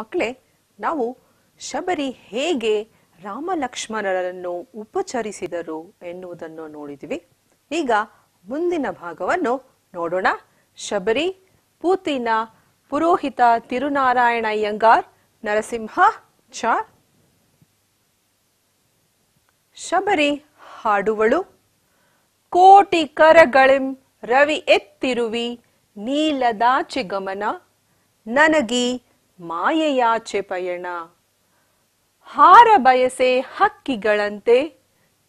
ಮಕ್ಕಳೇ ನಾವು ಶಬರಿ ಹೇಗೆ ರಾಮ ಲಕ್ಷ್ಮಣರನ್ನು ಉಪಚರಿಸಿದರು ಎನ್ನುವುದನ್ನು ನೋಡಿದ್ವಿ ಈಗ ಮುಂದಿನ ಭಾಗವನ್ನು ನೋಡೋಣ ಶಬರಿ ಪೂತಿನ ಪುರೋಹಿತ ತಿರುನಾರಾಯಣ ಅಯ್ಯಂಗಾರ್ ನರಸಿಂಹ ಚ ಶಬರಿ ಹಾಡುವಳು ಕೋಟಿ ಕರಗಳಿಂ ರವಿ ಎತ್ತಿರುವಿ ನೀಲದಾಚೆ ಗಮನ ನನಗಿ ಮಾಯೆಯಾಚೆ ಪಯಣ ಹಾರ ಬಯಸೆ ಹಕ್ಕಿಗಳಂತೆ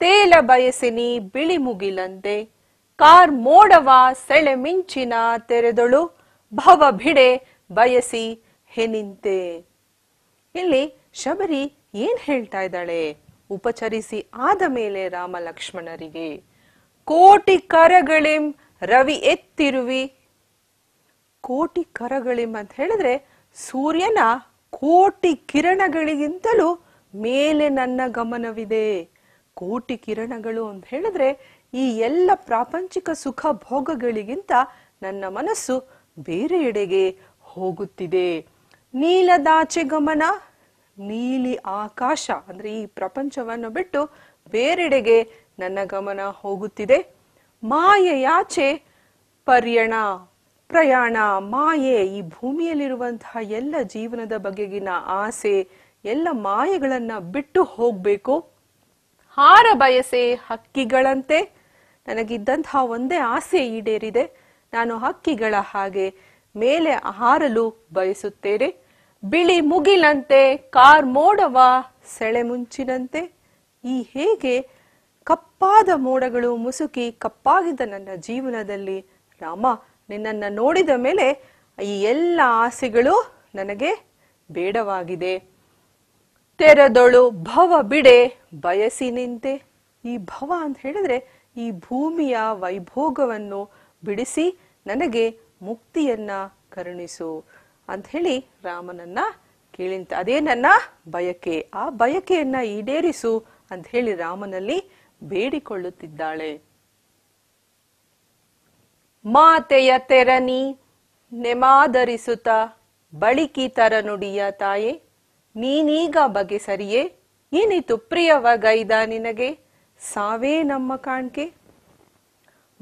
ತೇಲ ಬಯಸಿನಿ ಬಿಳಿ ಮುಗಿಲಂತೆ ಕಾರ್ ಮೋಡವ ಸೆಳೆ ಮಿಂಚಿನ ತೆರೆದಳು ಭವ ಬಿಡೆ ಬಯಸಿ ಹೆನಿಂತೆ ಇಲ್ಲಿ ಶಬರಿ ಏನ್ ಹೇಳ್ತಾ ಇದ್ದಾಳೆ ಉಪಚರಿಸಿ ಆದ ಮೇಲೆ ರಾಮ ಲಕ್ಷ್ಮಣರಿಗೆ ಕೋಟಿ ಕರಗಳಿಂ ರವಿ ಎತ್ತಿರುವಿ ಕೋಟಿ ಕರಗಳಿಂ ಅಂತ ಹೇಳಿದ್ರೆ ಸೂರ್ಯನ ಕೋಟಿ ಕಿರಣಗಳಿಗಿಂತಲೂ ಮೇಲೆ ನನ್ನ ಗಮನವಿದೆ ಕೋಟಿ ಕಿರಣಗಳು ಅಂತ ಹೇಳಿದ್ರೆ ಈ ಎಲ್ಲ ಪ್ರಾಪಂಚಿಕ ಸುಖ ಭೋಗಗಳಿಗಿಂತ ನನ್ನ ಮನಸ್ಸು ಬೇರೆಡೆಗೆ ಹೋಗುತ್ತಿದೆ ನೀಲದಾಚೆ ಗಮನ ನೀಲಿ ಆಕಾಶ ಅಂದ್ರೆ ಈ ಪ್ರಪಂಚವನ್ನು ಬಿಟ್ಟು ಬೇರೆಡೆಗೆ ನನ್ನ ಗಮನ ಹೋಗುತ್ತಿದೆ ಮಾಯೆಯಾಚೆ ಪರ್ಯಣ ಪ್ರಯಾಣ ಮಾಯೆ ಈ ಭೂಮಿಯಲ್ಲಿರುವಂತಹ ಎಲ್ಲ ಜೀವನದ ಬಗೆಗಿನ ಆಸೆ ಎಲ್ಲ ಮಾಯೆಗಳನ್ನ ಬಿಟ್ಟು ಹೋಗ್ಬೇಕು ಹಾರ ಬಯಸೆ ಹಕ್ಕಿಗಳಂತೆ ನನಗಿದ್ದಂತಹ ಒಂದೇ ಆಸೆ ಈಡೇರಿದೆ ನಾನು ಹಕ್ಕಿಗಳ ಹಾಗೆ ಮೇಲೆ ಹಾರಲು ಬಯಸುತ್ತೇನೆ ಬಿಳಿ ಮುಗಿಲಂತೆ ಕಾರ್ ಮೋಡವ ಸೆಳೆ ಮುಂಚಿನಂತೆ ಈ ಹೇಗೆ ಕಪ್ಪಾದ ಮೋಡಗಳು ಮುಸುಕಿ ಕಪ್ಪಾಗಿದ್ದ ನನ್ನ ಜೀವನದಲ್ಲಿ ರಾಮ ನಿನ್ನನ್ನು ನೋಡಿದ ಮೇಲೆ ಈ ಎಲ್ಲ ಆಸೆಗಳು ನನಗೆ ಬೇಡವಾಗಿದೆ ತೆರೆದೊಳು ಭವ ಬಿಡೆ ಬಯಸಿ ನಿಂತೆ ಈ ಭವ ಅಂತ ಹೇಳಿದ್ರೆ ಈ ಭೂಮಿಯ ವೈಭೋಗವನ್ನು ಬಿಡಿಸಿ ನನಗೆ ಮುಕ್ತಿಯನ್ನ ಕರುಣಿಸು ಅಂತ ಹೇಳಿ ರಾಮನನ್ನ ಕೇಳಿಂತ ಅದೇ ನನ್ನ ಬಯಕೆ ಆ ಬಯಕೆಯನ್ನ ಈಡೇರಿಸು ಅಂತ ಹೇಳಿ ರಾಮನಲ್ಲಿ ಬೇಡಿಕೊಳ್ಳುತ್ತಿದ್ದಾಳೆ ಮಾತೆಯ ತೆರನಿ ನೆಮಾದರಿಸುತ್ತ ಬಳಿಕಿ ನುಡಿಯ ತಾಯೆ ನೀನೀಗ ಬಗೆ ಸರಿಯೇ ಏನಿತು ಪ್ರಿಯವ ಗೈದ ನಿನಗೆ ಸಾವೇ ನಮ್ಮ ಕಾಣ್ಕೆ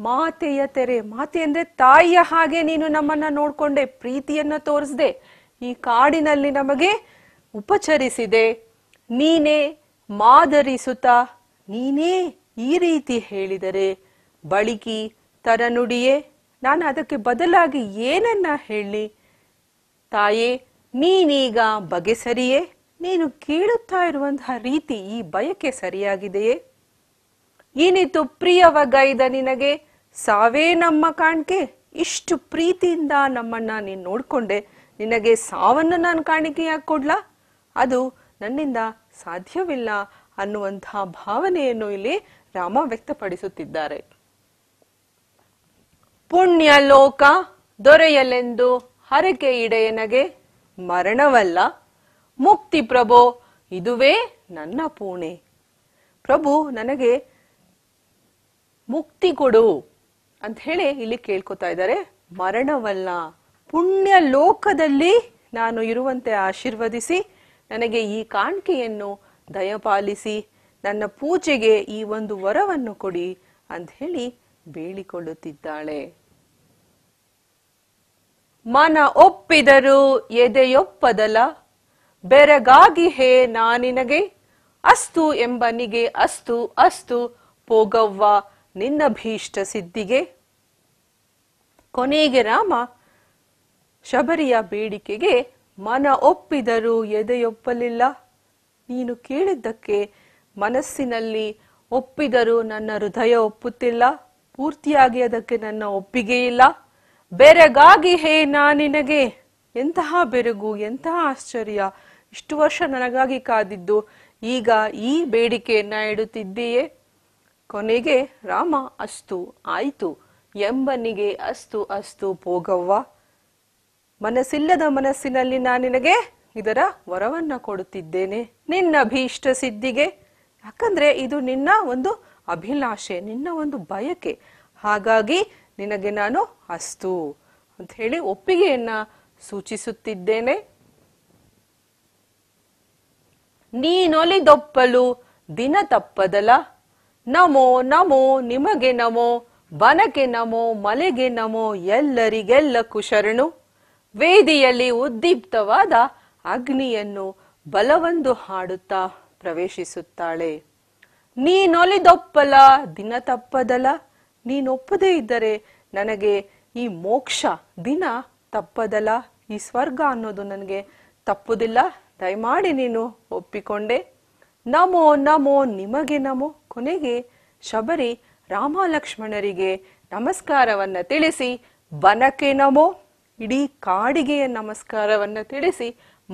ಮಾತೆಯ ತೆರೆ ಮಾತೆ ಅಂದ್ರೆ ತಾಯಿಯ ಹಾಗೆ ನೀನು ನಮ್ಮನ್ನ ನೋಡ್ಕೊಂಡೆ ಪ್ರೀತಿಯನ್ನ ತೋರಿಸ್ದೆ ಈ ಕಾಡಿನಲ್ಲಿ ನಮಗೆ ಉಪಚರಿಸಿದೆ ನೀನೇ ಮಾದರಿಸುತ್ತ ನೀನೇ ಈ ರೀತಿ ಹೇಳಿದರೆ ಬಳಿಕಿ ತರ ನುಡಿಯೇ ನಾನು ಅದಕ್ಕೆ ಬದಲಾಗಿ ಏನನ್ನ ಹೇಳಿ ತಾಯೇ ನೀನೀಗ ಬಗೆ ಸರಿಯೇ ನೀನು ಕೇಳುತ್ತಾ ಇರುವಂತಹ ರೀತಿ ಈ ಬಯಕೆ ಸರಿಯಾಗಿದೆಯೇ ಏನಿತು ಪ್ರಿಯವ ಗೈದ ನಿನಗೆ ಸಾವೇ ನಮ್ಮ ಕಾಣಿಕೆ ಇಷ್ಟು ಪ್ರೀತಿಯಿಂದ ನಮ್ಮನ್ನ ನೀನು ನೋಡ್ಕೊಂಡೆ ನಿನಗೆ ಸಾವನ್ನು ನಾನು ಕಾಣಿಕೆಯಾಗಿ ಕೊಡ್ಲಾ ಅದು ನನ್ನಿಂದ ಸಾಧ್ಯವಿಲ್ಲ ಅನ್ನುವಂತಹ ಭಾವನೆಯನ್ನು ಇಲ್ಲಿ ರಾಮ ವ್ಯಕ್ತಪಡಿಸುತ್ತಿದ್ದಾರೆ ಪುಣ್ಯ ಲೋಕ ದೊರೆಯಲೆಂದು ಹರಕೆ ಇಡೆಯನಗೆ ಮರಣವಲ್ಲ ಮುಕ್ತಿ ಪ್ರಭೋ ಇದುವೇ ನನ್ನ ಪೂಣೆ ಪ್ರಭು ನನಗೆ ಮುಕ್ತಿ ಕೊಡು ಅಂತ ಹೇಳಿ ಇಲ್ಲಿ ಕೇಳ್ಕೊತಾ ಇದ್ದಾರೆ ಮರಣವಲ್ಲ ಪುಣ್ಯ ಲೋಕದಲ್ಲಿ ನಾನು ಇರುವಂತೆ ಆಶೀರ್ವದಿಸಿ ನನಗೆ ಈ ಕಾಣಿಕೆಯನ್ನು ದಯಪಾಲಿಸಿ ನನ್ನ ಪೂಜೆಗೆ ಈ ಒಂದು ವರವನ್ನು ಕೊಡಿ ಅಂತ ಹೇಳಿ ಬೇಳಿಕೊಳ್ಳುತ್ತಿದ್ದಾಳೆ ಮನ ಒಪ್ಪಿದರು ಎದೆಯೊಪ್ಪದಲ ಬೆರಗಾಗಿ ಹೇ ನಾನಿನಗೆ ಅಸ್ತು ಎಂಬನಿಗೆ ಅಸ್ತು ಅಸ್ತು ಪೋಗವ್ವ ನಿನ್ನ ಭೀಷ್ಟ ಸಿದ್ಧಿಗೆ ಕೊನೆಗೆ ರಾಮ ಶಬರಿಯ ಬೇಡಿಕೆಗೆ ಮನ ಒಪ್ಪಿದರೂ ಎದೆಯೊಪ್ಪಲಿಲ್ಲ ನೀನು ಕೇಳಿದ್ದಕ್ಕೆ ಮನಸ್ಸಿನಲ್ಲಿ ಒಪ್ಪಿದರೂ ನನ್ನ ಹೃದಯ ಒಪ್ಪುತ್ತಿಲ್ಲ ಪೂರ್ತಿಯಾಗಿ ಅದಕ್ಕೆ ನನ್ನ ಒಪ್ಪಿಗೆ ಇಲ್ಲ ಬೆರಗಾಗಿ ಹೇ ನಾ ನಿನಗೆ ಎಂತಹ ಬೆರಗು ಎಂತಹ ಆಶ್ಚರ್ಯ ಇಷ್ಟು ವರ್ಷ ನನಗಾಗಿ ಕಾದಿದ್ದು ಈಗ ಈ ಬೇಡಿಕೆಯನ್ನ ಇಡುತ್ತಿದ್ದೀಯೇ ಕೊನೆಗೆ ರಾಮ ಅಸ್ತು ಆಯ್ತು ಎಂಬನಿಗೆ ಅಸ್ತು ಅಸ್ತು ಪೋಗವ್ವ ಮನಸ್ಸಿಲ್ಲದ ಮನಸ್ಸಿನಲ್ಲಿ ನಿನಗೆ ಇದರ ವರವನ್ನ ಕೊಡುತ್ತಿದ್ದೇನೆ ನಿನ್ನ ಭೀಷ್ಟ ಸಿದ್ಧಿಗೆ ಯಾಕಂದ್ರೆ ಇದು ನಿನ್ನ ಒಂದು ಅಭಿಲಾಷೆ ನಿನ್ನ ಒಂದು ಬಯಕೆ ಹಾಗಾಗಿ ನಿನಗೆ ನಾನು ಅಸ್ತು ಅಂತ ಹೇಳಿ ಒಪ್ಪಿಗೆಯನ್ನ ಸೂಚಿಸುತ್ತಿದ್ದೇನೆ ನೀನೊಲಿದೊಪ್ಪಲು ದಿನ ತಪ್ಪದಲ ನಮೋ ನಮೋ ನಿಮಗೆ ನಮೋ ಬನಕೆ ನಮೋ ಮಲೆಗೆ ನಮೋ ಎಲ್ಲರಿಗೆಲ್ಲ ಕುಶರಣು ವೇದಿಯಲ್ಲಿ ಉದ್ದೀಪ್ತವಾದ ಅಗ್ನಿಯನ್ನು ಬಲವೊಂದು ಹಾಡುತ್ತಾ ಪ್ರವೇಶಿಸುತ್ತಾಳೆ ನೀನೊಲಿದೊಪ್ಪಲ ದಿನ ತಪ್ಪದಲ ನೀನೊಪ್ಪದೇ ಇದ್ದರೆ ನನಗೆ ಈ ಮೋಕ್ಷ ದಿನ ತಪ್ಪದಲ ಈ ಸ್ವರ್ಗ ಅನ್ನೋದು ನನಗೆ ತಪ್ಪುದಿಲ್ಲ ದಯಮಾಡಿ ನೀನು ಒಪ್ಪಿಕೊಂಡೆ ನಮೋ ನಮೋ ನಿಮಗೆ ನಮೋ ಕೊನೆಗೆ ಶಬರಿ ರಾಮ ಲಕ್ಷ್ಮಣರಿಗೆ ನಮಸ್ಕಾರವನ್ನ ತಿಳಿಸಿ ಬನಕೆ ನಮೋ ಇಡೀ ಕಾಡಿಗೆಯ ನಮಸ್ಕಾರವನ್ನ ತಿಳಿಸಿ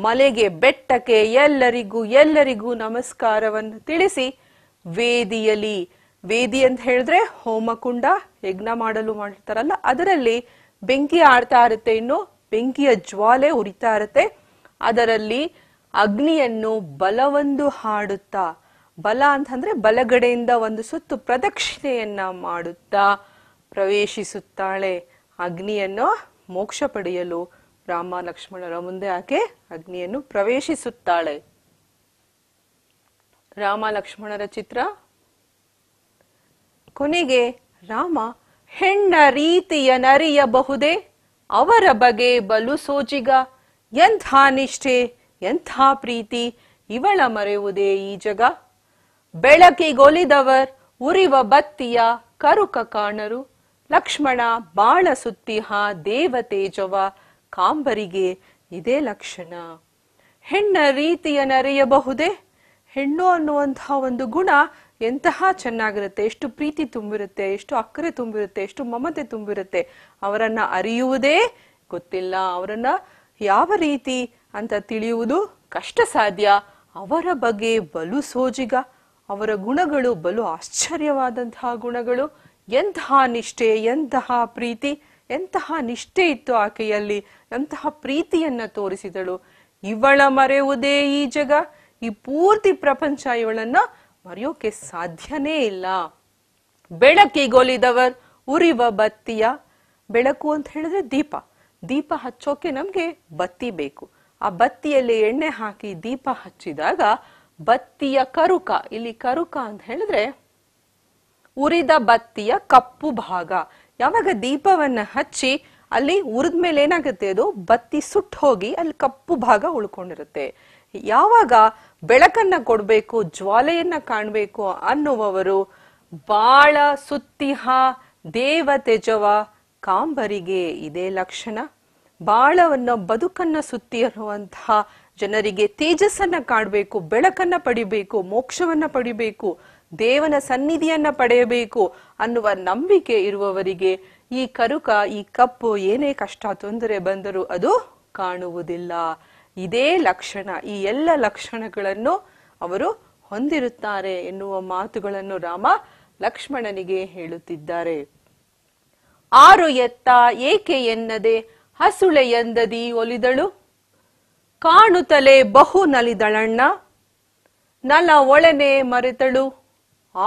ಮಲೆಗೆ ಬೆಟ್ಟಕ್ಕೆ ಎಲ್ಲರಿಗೂ ಎಲ್ಲರಿಗೂ ನಮಸ್ಕಾರವನ್ನು ತಿಳಿಸಿ ವೇದಿಯಲಿ ವೇದಿ ಅಂತ ಹೇಳಿದ್ರೆ ಹೋಮಕುಂಡ ಯಜ್ಞ ಮಾಡಲು ಮಾಡ್ತಾರಲ್ಲ ಅದರಲ್ಲಿ ಬೆಂಕಿ ಆಡ್ತಾ ಇರುತ್ತೆ ಇನ್ನು ಬೆಂಕಿಯ ಜ್ವಾಲೆ ಉರಿತಾ ಇರುತ್ತೆ ಅದರಲ್ಲಿ ಅಗ್ನಿಯನ್ನು ಬಲವೊಂದು ಹಾಡುತ್ತಾ ಬಲ ಅಂತಂದ್ರೆ ಬಲಗಡೆಯಿಂದ ಒಂದು ಸುತ್ತು ಪ್ರದಕ್ಷಿಣೆಯನ್ನ ಮಾಡುತ್ತಾ ಪ್ರವೇಶಿಸುತ್ತಾಳೆ ಅಗ್ನಿಯನ್ನು ಮೋಕ್ಷ ಪಡೆಯಲು ರಾಮ ಲಕ್ಷ್ಮಣರ ಮುಂದೆ ಆಕೆ ಅಗ್ನಿಯನ್ನು ಪ್ರವೇಶಿಸುತ್ತಾಳೆ ರಾಮ ಲಕ್ಷ್ಮಣರ ಚಿತ್ರ ಕೊನೆಗೆ ರಾಮ ಹೆಣ್ಣ ರೀತಿಯ ನರಿಯಬಹುದೇ ಅವರ ಬಗೆ ಬಲು ಸೋಜಿಗ ಎಂಥ ನಿಷ್ಠೆ ಎಂಥ ಪ್ರೀತಿ ಇವಳ ಮರೆಯುವುದೇ ಈ ಜಗ ಬೆಳಕಿಗೊಲಿದವರ್ ಉರಿವ ಬತ್ತಿಯ ಕರುಕ ಕಾಣರು ಲಕ್ಷ್ಮಣ ಬಾಳ ಸುತ್ತಿಹ ದೇವತೇಜವ ಕಾಂಬರಿಗೆ ಇದೇ ಲಕ್ಷಣ ಹೆಣ್ಣ ರೀತಿಯ ನರೆಯಬಹುದೇ ಹೆಣ್ಣು ಅನ್ನುವಂತಹ ಒಂದು ಗುಣ ಎಂತಹ ಚೆನ್ನಾಗಿರುತ್ತೆ ಎಷ್ಟು ಪ್ರೀತಿ ತುಂಬಿರುತ್ತೆ ಎಷ್ಟು ಅಕ್ಕರೆ ತುಂಬಿರುತ್ತೆ ಎಷ್ಟು ಮಮತೆ ತುಂಬಿರುತ್ತೆ ಅವರನ್ನ ಅರಿಯುವುದೇ ಗೊತ್ತಿಲ್ಲ ಅವರನ್ನ ಯಾವ ರೀತಿ ಅಂತ ತಿಳಿಯುವುದು ಕಷ್ಟ ಸಾಧ್ಯ ಅವರ ಬಗ್ಗೆ ಬಲು ಸೋಜಿಗ ಅವರ ಗುಣಗಳು ಬಲು ಆಶ್ಚರ್ಯವಾದಂತಹ ಗುಣಗಳು ಎಂತಹ ನಿಷ್ಠೆ ಎಂತಹ ಪ್ರೀತಿ ಎಂತಹ ನಿಷ್ಠೆ ಇತ್ತು ಆಕೆಯಲ್ಲಿ ಎಂತಹ ಪ್ರೀತಿಯನ್ನ ತೋರಿಸಿದಳು ಇವಳ ಮರೆಯುವುದೇ ಈ ಜಗ ಈ ಪೂರ್ತಿ ಪ್ರಪಂಚ ಇವಳನ್ನ ಮರೆಯೋಕೆ ಸಾಧ್ಯನೇ ಇಲ್ಲ ಬೆಳಕಿಗೊಲಿದವರ್ ಉರಿವ ಬತ್ತಿಯ ಬೆಳಕು ಅಂತ ಹೇಳಿದ್ರೆ ದೀಪ ದೀಪ ಹಚ್ಚೋಕೆ ನಮ್ಗೆ ಬತ್ತಿ ಬೇಕು ಆ ಬತ್ತಿಯಲ್ಲಿ ಎಣ್ಣೆ ಹಾಕಿ ದೀಪ ಹಚ್ಚಿದಾಗ ಬತ್ತಿಯ ಕರುಕ ಇಲ್ಲಿ ಕರುಕ ಅಂತ ಹೇಳಿದ್ರೆ ಉರಿದ ಬತ್ತಿಯ ಕಪ್ಪು ಭಾಗ ಯಾವಾಗ ದೀಪವನ್ನ ಹಚ್ಚಿ ಅಲ್ಲಿ ಉರಿದ್ಮೇಲೆ ಏನಾಗುತ್ತೆ ಅದು ಬತ್ತಿ ಸುಟ್ಟು ಹೋಗಿ ಅಲ್ಲಿ ಕಪ್ಪು ಭಾಗ ಉಳ್ಕೊಂಡಿರುತ್ತೆ ಯಾವಾಗ ಬೆಳಕನ್ನ ಕೊಡಬೇಕು ಜ್ವಾಲೆಯನ್ನ ಕಾಣಬೇಕು ಅನ್ನುವವರು ಬಾಳ ಸುತ್ತಿಹ ದೇವತೆಜವ ಕಾಂಬರಿಗೆ ಇದೇ ಲಕ್ಷಣ ಬಾಳವನ್ನ ಬದುಕನ್ನ ಸುತ್ತಿ ಅನ್ನುವಂತಹ ಜನರಿಗೆ ತೇಜಸ್ಸನ್ನ ಕಾಣಬೇಕು ಬೆಳಕನ್ನ ಪಡಿಬೇಕು ಮೋಕ್ಷವನ್ನ ಪಡಿಬೇಕು ದೇವನ ಸನ್ನಿಧಿಯನ್ನ ಪಡೆಯಬೇಕು ಅನ್ನುವ ನಂಬಿಕೆ ಇರುವವರಿಗೆ ಈ ಕರುಕ ಈ ಕಪ್ಪು ಏನೇ ಕಷ್ಟ ತೊಂದರೆ ಬಂದರೂ ಅದು ಕಾಣುವುದಿಲ್ಲ ಇದೇ ಲಕ್ಷಣ ಈ ಎಲ್ಲ ಲಕ್ಷಣಗಳನ್ನು ಅವರು ಹೊಂದಿರುತ್ತಾರೆ ಎನ್ನುವ ಮಾತುಗಳನ್ನು ರಾಮ ಲಕ್ಷ್ಮಣನಿಗೆ ಹೇಳುತ್ತಿದ್ದಾರೆ ಆರು ಎತ್ತ ಏಕೆ ಎನ್ನದೆ ಹಸುಳೆ ಎಂದದಿ ಒಲಿದಳು ಕಾಣುತ್ತಲೇ ಬಹು ನಲಿದಳಣ್ಣ ನಲ ಒಳನೆ ಮರೆತಳು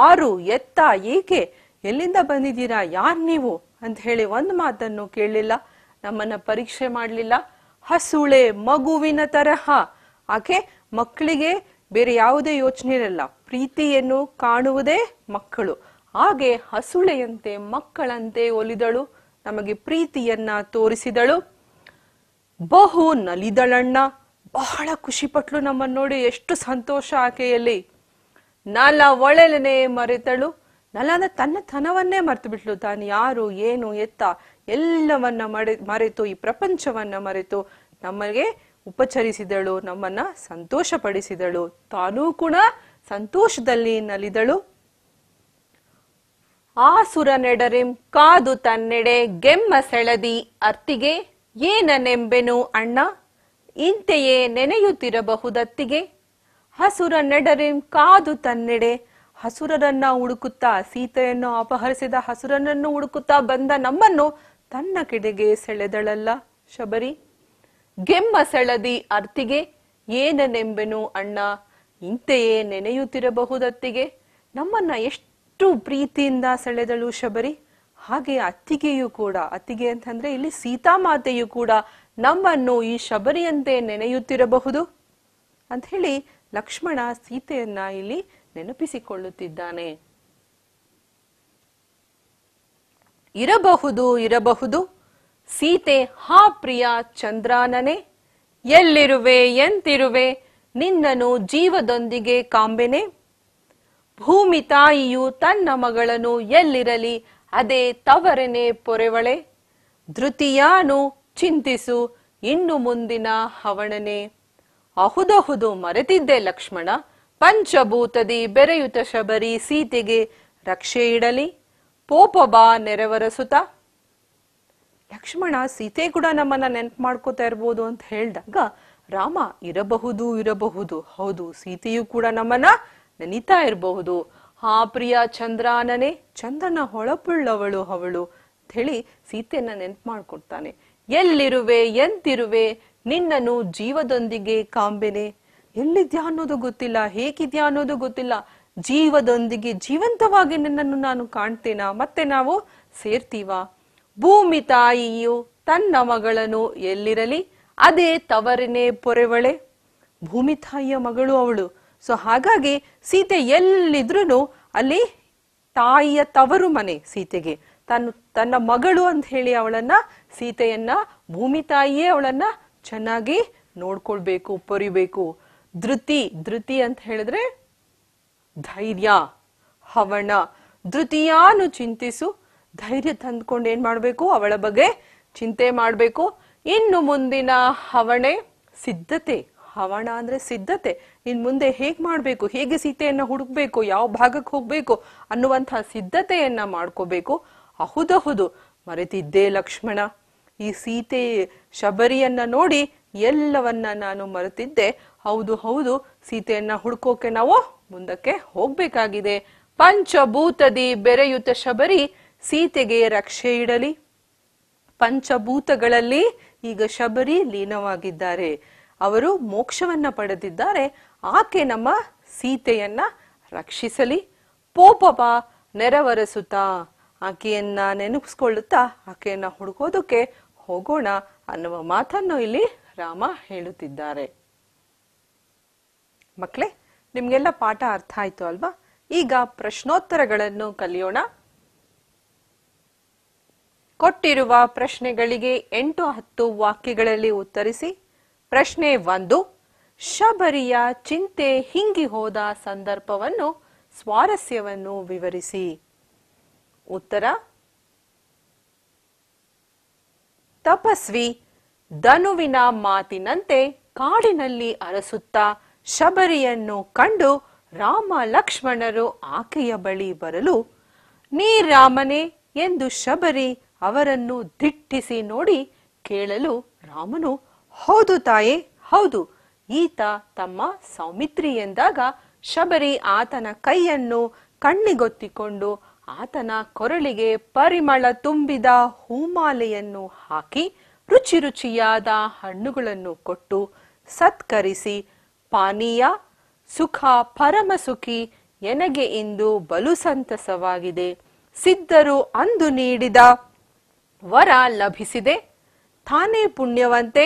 ಆರು ಎತ್ತ ಏಕೆ ಎಲ್ಲಿಂದ ಬಂದಿದ್ದೀರಾ ಯಾರು ನೀವು ಅಂತ ಹೇಳಿ ಒಂದು ಮಾತನ್ನು ಕೇಳಲಿಲ್ಲ ನಮ್ಮನ್ನ ಪರೀಕ್ಷೆ ಮಾಡಲಿಲ್ಲ ಹಸುಳೆ ಮಗುವಿನ ತರಹ ಆಕೆ ಮಕ್ಕಳಿಗೆ ಬೇರೆ ಯಾವುದೇ ಯೋಚನೆ ಇರಲ್ಲ ಪ್ರೀತಿಯನ್ನು ಕಾಣುವುದೇ ಮಕ್ಕಳು ಹಾಗೆ ಹಸುಳೆಯಂತೆ ಮಕ್ಕಳಂತೆ ಒಲಿದಳು ನಮಗೆ ಪ್ರೀತಿಯನ್ನ ತೋರಿಸಿದಳು ಬಹು ನಲಿದಳಣ್ಣ ಬಹಳ ಖುಷಿಪಟ್ಲು ನಮ್ಮನ್ನು ನೋಡಿ ಎಷ್ಟು ಸಂತೋಷ ಆಕೆಯಲ್ಲಿ ನಲ ಒಳಲನೆ ಮರೆತಳು ನಲ ತನ್ನ ತನವನ್ನೇ ಮರೆತು ಬಿಟ್ಲು ತಾನು ಯಾರು ಏನು ಎತ್ತ ಎಲ್ಲವನ್ನ ಮರೆ ಮರೆತು ಈ ಪ್ರಪಂಚವನ್ನ ಮರೆತು ನಮಗೆ ಉಪಚರಿಸಿದಳು ನಮ್ಮನ್ನ ಸಂತೋಷಪಡಿಸಿದಳು ತಾನೂ ಕೂಡ ಸಂತೋಷದಲ್ಲಿ ನಲಿದಳು ನೆಡರಿಂ ಕಾದು ತನ್ನೆಡೆ ಗೆಮ್ಮ ಸೆಳದಿ ಅತ್ತಿಗೆ ಏನನೆಂಬೆನು ಅಣ್ಣ ಇಂತೆಯೇ ನೆನೆಯುತ್ತಿರಬಹುದತ್ತಿಗೆ ನೆಡರಿಂ ಕಾದು ತನ್ನೆಡೆ ಹಸುರರನ್ನ ಹುಡುಕುತ್ತಾ ಸೀತೆಯನ್ನು ಅಪಹರಿಸಿದ ಹಸುರನನ್ನು ಹುಡುಕುತ್ತಾ ಬಂದ ನಮ್ಮನ್ನು ತನ್ನ ಕಿಡೆಗೆ ಸೆಳೆದಳಲ್ಲ ಶಬರಿ ಗೆಮ್ಮ ಸೆಳದಿ ಅರ್ತಿಗೆ ಏನನೆಂಬೆನು ಅಣ್ಣ ಇಂತೆಯೇ ನೆನೆಯುತ್ತಿರಬಹುದತ್ತಿಗೆ ನಮ್ಮನ್ನ ಎಷ್ಟು ಪ್ರೀತಿಯಿಂದ ಸೆಳೆದಳು ಶಬರಿ ಹಾಗೆ ಅತ್ತಿಗೆಯೂ ಕೂಡ ಅತ್ತಿಗೆ ಅಂತಂದ್ರೆ ಇಲ್ಲಿ ಸೀತಾಮಾತೆಯು ಕೂಡ ನಮ್ಮನ್ನು ಈ ಶಬರಿಯಂತೆ ನೆನೆಯುತ್ತಿರಬಹುದು ಅಂತ ಹೇಳಿ ಲಕ್ಷ್ಮಣ ಸೀತೆಯನ್ನ ಇಲ್ಲಿ ನೆನಪಿಸಿಕೊಳ್ಳುತ್ತಿದ್ದಾನೆ ಇರಬಹುದು ಇರಬಹುದು ಸೀತೆ ಹಾ ಪ್ರಿಯ ಚಂದ್ರಾನನೆ ಎಲ್ಲಿರುವೆ ಎಂತಿರುವೆ ನಿನ್ನನು ಜೀವದೊಂದಿಗೆ ಕಾಂಬೆನೆ ಭೂಮಿ ತಾಯಿಯು ತನ್ನ ಮಗಳನ್ನು ಎಲ್ಲಿರಲಿ ಅದೇ ತವರನೆ ಪೊರೆವಳೆ ಧೃತಿಯಾನು ಚಿಂತಿಸು ಇನ್ನು ಮುಂದಿನ ಹವಣನೆ ಅಹುದಹುದು ಮರೆತಿದ್ದೆ ಲಕ್ಷ್ಮಣ ಪಂಚಭೂತದಿ ಬೆರೆಯುತ ಶಬರಿ ಸೀತೆಗೆ ರಕ್ಷೆ ಇಡಲಿ ಪೋಪಬಾ ನೆರೆವರಸುತ ಲಕ್ಷ್ಮಣ ಸೀತೆ ಕೂಡ ನಮ್ಮನ್ನ ನೆನ್ಪು ಮಾಡ್ಕೋತಾ ಇರ್ಬೋದು ಅಂತ ಹೇಳಿದಾಗ ರಾಮ ಇರಬಹುದು ಇರಬಹುದು ಹೌದು ಸೀತೆಯು ಕೂಡ ನಮ್ಮನ್ನ ನೆನಿತಾ ಇರಬಹುದು ಹಾ ಪ್ರಿಯ ಚಂದ್ರಾನನೇ ಚಂದ್ರನ ಹೊಳಪುಳ್ಳವಳು ಅವಳು ಅಂತ ಹೇಳಿ ಸೀತೆಯನ್ನ ನೆನ್ಪು ಮಾಡ್ಕೊಡ್ತಾನೆ ಎಲ್ಲಿರುವೆ ಎಂತಿರುವೆ ನಿನ್ನನು ಜೀವದೊಂದಿಗೆ ಕಾಂಬೆನೆ ಎಲ್ಲಿದ್ಯಾ ಅನ್ನೋದು ಗೊತ್ತಿಲ್ಲ ಹೇಗಿದ್ಯಾ ಅನ್ನೋದು ಗೊತ್ತಿಲ್ಲ ಜೀವದೊಂದಿಗೆ ಜೀವಂತವಾಗಿ ನಿನ್ನನ್ನು ನಾನು ಕಾಣ್ತೇನ ಮತ್ತೆ ನಾವು ಸೇರ್ತೀವ ಭೂಮಿ ತಾಯಿಯು ತನ್ನ ಮಗಳನ್ನು ಎಲ್ಲಿರಲಿ ಅದೇ ತವರನೇ ಪೊರೆವಳೆ ಭೂಮಿ ತಾಯಿಯ ಮಗಳು ಅವಳು ಸೊ ಹಾಗಾಗಿ ಸೀತೆ ಎಲ್ಲಿದ್ರು ಅಲ್ಲಿ ತಾಯಿಯ ತವರು ಮನೆ ಸೀತೆಗೆ ತನ್ನ ತನ್ನ ಮಗಳು ಅಂತ ಹೇಳಿ ಅವಳನ್ನ ಸೀತೆಯನ್ನ ಭೂಮಿ ತಾಯಿಯೇ ಅವಳನ್ನ ಚೆನ್ನಾಗಿ ನೋಡ್ಕೊಳ್ಬೇಕು ಪೊರಿಬೇಕು ಧೃತಿ ಧೃತಿ ಅಂತ ಹೇಳಿದ್ರೆ ಧೈರ್ಯ ಹವಣ ದೃತೀಯಾನು ಚಿಂತಿಸು ಧೈರ್ಯ ತಂದ್ಕೊಂಡು ಏನ್ ಮಾಡ್ಬೇಕು ಅವಳ ಬಗ್ಗೆ ಚಿಂತೆ ಮಾಡ್ಬೇಕು ಇನ್ನು ಮುಂದಿನ ಹವಣೆ ಸಿದ್ಧತೆ ಹವಣ ಅಂದ್ರೆ ಸಿದ್ಧತೆ ಇನ್ ಮುಂದೆ ಹೇಗ್ ಮಾಡ್ಬೇಕು ಹೇಗೆ ಸೀತೆಯನ್ನ ಹುಡುಕ್ಬೇಕು ಯಾವ ಭಾಗಕ್ಕೆ ಹೋಗ್ಬೇಕು ಅನ್ನುವಂತಹ ಸಿದ್ಧತೆಯನ್ನ ಮಾಡ್ಕೋಬೇಕು ಅಹುದಹುದು ಮರೆತಿದ್ದೆ ಲಕ್ಷ್ಮಣ ಈ ಸೀತೆ ಶಬರಿಯನ್ನ ನೋಡಿ ಎಲ್ಲವನ್ನ ನಾನು ಮರೆತಿದ್ದೆ ಹೌದು ಹೌದು ಸೀತೆಯನ್ನ ಹುಡುಕೋಕೆ ನಾವು ಮುಂದಕ್ಕೆ ಹೋಗ್ಬೇಕಾಗಿದೆ ಪಂಚಭೂತದಿ ಬೆರೆಯುತ ಶಬರಿ ಸೀತೆಗೆ ರಕ್ಷೆ ಇಡಲಿ ಪಂಚಭೂತಗಳಲ್ಲಿ ಈಗ ಶಬರಿ ಲೀನವಾಗಿದ್ದಾರೆ ಅವರು ಮೋಕ್ಷವನ್ನ ಪಡೆದಿದ್ದಾರೆ ಆಕೆ ನಮ್ಮ ಸೀತೆಯನ್ನ ರಕ್ಷಿಸಲಿ ಪೋಪವ ನೆರವರಸುತ್ತಾ ಆಕೆಯನ್ನ ನೆನಪಿಸ್ಕೊಳ್ಳುತ್ತಾ ಆಕೆಯನ್ನ ಹುಡುಕೋದಕ್ಕೆ ಹೋಗೋಣ ಅನ್ನುವ ಮಾತನ್ನು ಇಲ್ಲಿ ರಾಮ ಹೇಳುತ್ತಿದ್ದಾರೆ ಮಕ್ಕಳೇ ನಿಮಗೆಲ್ಲ ಪಾಠ ಅರ್ಥ ಆಯ್ತು ಅಲ್ವಾ ಈಗ ಪ್ರಶ್ನೋತ್ತರಗಳನ್ನು ಕಲಿಯೋಣ ಕೊಟ್ಟಿರುವ ಪ್ರಶ್ನೆಗಳಿಗೆ ಎಂಟು ಹತ್ತು ವಾಕ್ಯಗಳಲ್ಲಿ ಉತ್ತರಿಸಿ ಪ್ರಶ್ನೆ ಒಂದು ಶಬರಿಯ ಚಿಂತೆ ಹಿಂಗಿ ಹೋದ ಸಂದರ್ಭವನ್ನು ಸ್ವಾರಸ್ಯವನ್ನು ವಿವರಿಸಿ ಉತ್ತರ ತಪಸ್ವಿ ಧನುವಿನ ಮಾತಿನಂತೆ ಕಾಡಿನಲ್ಲಿ ಅರಸುತ್ತಾ ಶಬರಿಯನ್ನು ಕಂಡು ರಾಮ ಲಕ್ಷ್ಮಣರು ಆಕೆಯ ಬಳಿ ಬರಲು ನೀ ರಾಮನೇ ಎಂದು ಶಬರಿ ಅವರನ್ನು ದಿಟ್ಟಿಸಿ ನೋಡಿ ಕೇಳಲು ರಾಮನು ಹೌದು ತಾಯೇ ಹೌದು ಈತ ತಮ್ಮ ಸೌಮಿತ್ರಿ ಎಂದಾಗ ಶಬರಿ ಆತನ ಕೈಯನ್ನು ಕಣ್ಣಿಗೊತ್ತಿಕೊಂಡು ಆತನ ಕೊರಳಿಗೆ ಪರಿಮಳ ತುಂಬಿದ ಹೂಮಾಲೆಯನ್ನು ಹಾಕಿ ರುಚಿ ರುಚಿಯಾದ ಹಣ್ಣುಗಳನ್ನು ಕೊಟ್ಟು ಸತ್ಕರಿಸಿ ಪಾನೀಯ ಸುಖ ಪರಮಸುಖಿ ಎನಗೆ ಇಂದು ಬಲು ಸಂತಸವಾಗಿದೆ ಸಿದ್ಧರು ಅಂದು ನೀಡಿದ ವರ ಲಭಿಸಿದೆ ತಾನೇ ಪುಣ್ಯವಂತೆ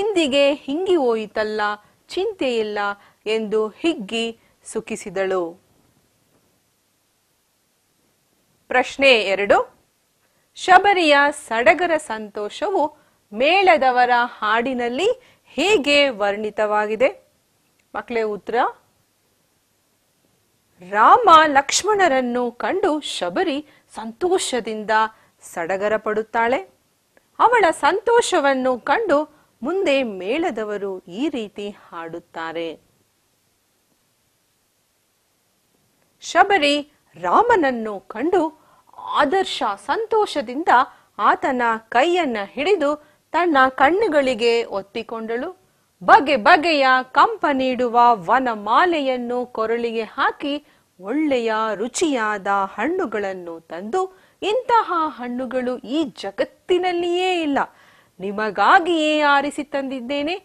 ಇಂದಿಗೆ ಹಿಂಗಿ ಹೋಯಿತಲ್ಲ ಚಿಂತೆಯಿಲ್ಲ ಎಂದು ಹಿಗ್ಗಿ ಸುಖಿಸಿದಳು ಪ್ರಶ್ನೆ ಎರಡು ಶಬರಿಯ ಸಡಗರ ಸಂತೋಷವು ಮೇಳದವರ ಹಾಡಿನಲ್ಲಿ ಹೇಗೆ ವರ್ಣಿತವಾಗಿದೆ ಮಕ್ಕಳೇ ಉತ್ತರ ರಾಮ ಲಕ್ಷ್ಮಣರನ್ನು ಕಂಡು ಶಬರಿ ಸಂತೋಷದಿಂದ ಸಡಗರ ಪಡುತ್ತಾಳೆ ಅವಳ ಸಂತೋಷವನ್ನು ಕಂಡು ಮುಂದೆ ಮೇಳದವರು ಈ ರೀತಿ ಹಾಡುತ್ತಾರೆ ಶಬರಿ ರಾಮನನ್ನು ಕಂಡು ಆದರ್ಶ ಸಂತೋಷದಿಂದ ಆತನ ಕೈಯನ್ನ ಹಿಡಿದು ತನ್ನ ಕಣ್ಣುಗಳಿಗೆ ಒತ್ತಿಕೊಂಡಳು ಬಗೆ ಬಗೆಯ ಕಂಪ ನೀಡುವ ವನಮಾಲೆಯನ್ನು ಕೊರಳಿಗೆ ಹಾಕಿ ಒಳ್ಳೆಯ ರುಚಿಯಾದ ಹಣ್ಣುಗಳನ್ನು ತಂದು ಇಂತಹ ಹಣ್ಣುಗಳು ಈ ಜಗತ್ತಿನಲ್ಲಿಯೇ ಇಲ್ಲ ನಿಮಗಾಗಿಯೇ ಆರಿಸಿ ತಂದಿದ್ದೇನೆ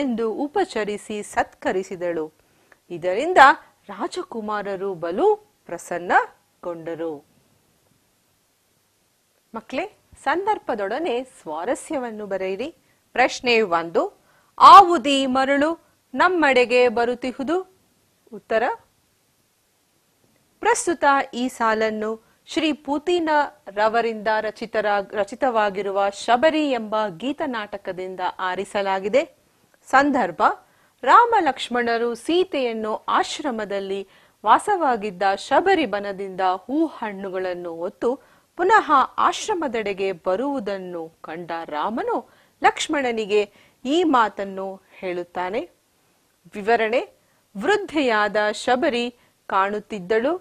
ಎಂದು ಉಪಚರಿಸಿ ಸತ್ಕರಿಸಿದಳು ಇದರಿಂದ ರಾಜಕುಮಾರರು ಬಲು ಪ್ರಸನ್ನಗೊಂಡರು ಮಕ್ಕಳೇ ಸಂದರ್ಭದೊಡನೆ ಸ್ವಾರಸ್ಯವನ್ನು ಬರೆಯಿರಿ ಪ್ರಶ್ನೆ ಒಂದು ಆವುದಿ ಮರಳು ನಮ್ಮಡೆಗೆ ಬರುತ್ತಿಹುದು ಉತ್ತರ ಪ್ರಸ್ತುತ ಈ ಸಾಲನ್ನು ಶ್ರೀ ಪೂತಿನ ರವರಿಂದ ರಚಿತರ ರಚಿತವಾಗಿರುವ ಶಬರಿ ಎಂಬ ಗೀತನಾಟಕದಿಂದ ಆರಿಸಲಾಗಿದೆ ಸಂದರ್ಭ ರಾಮ ಲಕ್ಷ್ಮಣರು ಸೀತೆಯನ್ನು ಆಶ್ರಮದಲ್ಲಿ ವಾಸವಾಗಿದ್ದ ಶಬರಿ ಬನದಿಂದ ಹೂ ಹಣ್ಣುಗಳನ್ನು ಒತ್ತು ಪುನಃ ಆಶ್ರಮದೆಡೆಗೆ ಬರುವುದನ್ನು ಕಂಡ ರಾಮನು ಲಕ್ಷ್ಮಣನಿಗೆ ಈ ಮಾತನ್ನು ಹೇಳುತ್ತಾನೆ ವಿವರಣೆ ವೃದ್ಧೆಯಾದ ಶಬರಿ ಕಾಣುತ್ತಿದ್ದಳು